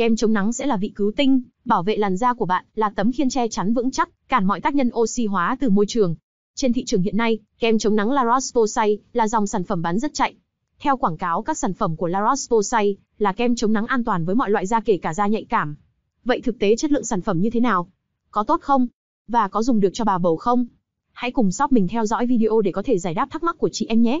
Kem chống nắng sẽ là vị cứu tinh, bảo vệ làn da của bạn, là tấm khiên che chắn vững chắc, cản mọi tác nhân oxy hóa từ môi trường. Trên thị trường hiện nay, kem chống nắng La Roche-Posay là dòng sản phẩm bán rất chạy. Theo quảng cáo, các sản phẩm của La Roche-Posay là kem chống nắng an toàn với mọi loại da kể cả da nhạy cảm. Vậy thực tế chất lượng sản phẩm như thế nào? Có tốt không? Và có dùng được cho bà bầu không? Hãy cùng shop mình theo dõi video để có thể giải đáp thắc mắc của chị em nhé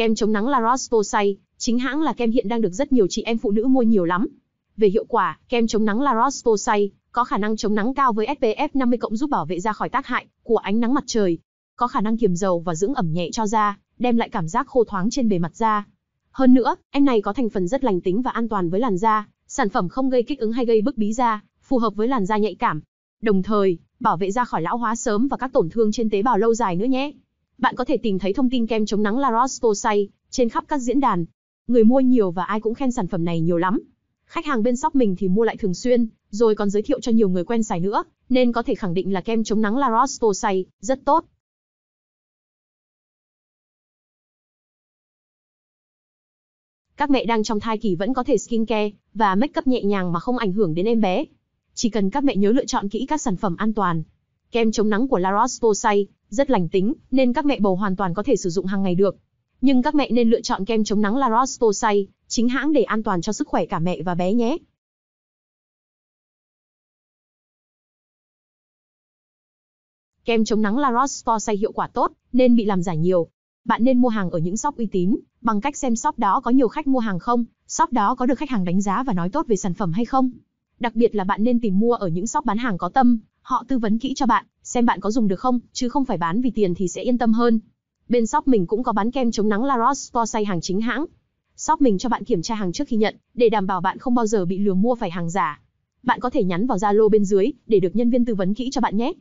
Kem chống nắng La Roche-Posay, chính hãng là kem hiện đang được rất nhiều chị em phụ nữ mua nhiều lắm. Về hiệu quả, kem chống nắng La Roche-Posay có khả năng chống nắng cao với SPF 50 cộng giúp bảo vệ da khỏi tác hại của ánh nắng mặt trời, có khả năng kiềm dầu và dưỡng ẩm nhẹ cho da, đem lại cảm giác khô thoáng trên bề mặt da. Hơn nữa, em này có thành phần rất lành tính và an toàn với làn da, sản phẩm không gây kích ứng hay gây bức bí da, phù hợp với làn da nhạy cảm. Đồng thời, bảo vệ da khỏi lão hóa sớm và các tổn thương trên tế bào lâu dài nữa nhé. Bạn có thể tìm thấy thông tin kem chống nắng La Roche-Posay trên khắp các diễn đàn. Người mua nhiều và ai cũng khen sản phẩm này nhiều lắm. Khách hàng bên shop mình thì mua lại thường xuyên, rồi còn giới thiệu cho nhiều người quen xài nữa, nên có thể khẳng định là kem chống nắng La Roche-Posay rất tốt. Các mẹ đang trong thai kỳ vẫn có thể skincare và make up nhẹ nhàng mà không ảnh hưởng đến em bé. Chỉ cần các mẹ nhớ lựa chọn kỹ các sản phẩm an toàn. Kem chống nắng của La Roche-Posay rất lành tính, nên các mẹ bầu hoàn toàn có thể sử dụng hàng ngày được. Nhưng các mẹ nên lựa chọn kem chống nắng La Roche-Posay, chính hãng để an toàn cho sức khỏe cả mẹ và bé nhé. Kem chống nắng La Roche-Posay hiệu quả tốt, nên bị làm giả nhiều. Bạn nên mua hàng ở những shop uy tín, bằng cách xem shop đó có nhiều khách mua hàng không, shop đó có được khách hàng đánh giá và nói tốt về sản phẩm hay không. Đặc biệt là bạn nên tìm mua ở những shop bán hàng có tâm, Họ tư vấn kỹ cho bạn, xem bạn có dùng được không, chứ không phải bán vì tiền thì sẽ yên tâm hơn. Bên shop mình cũng có bán kem chống nắng La Roche-Posay hàng chính hãng. Shop mình cho bạn kiểm tra hàng trước khi nhận, để đảm bảo bạn không bao giờ bị lừa mua phải hàng giả. Bạn có thể nhắn vào Zalo bên dưới để được nhân viên tư vấn kỹ cho bạn nhé.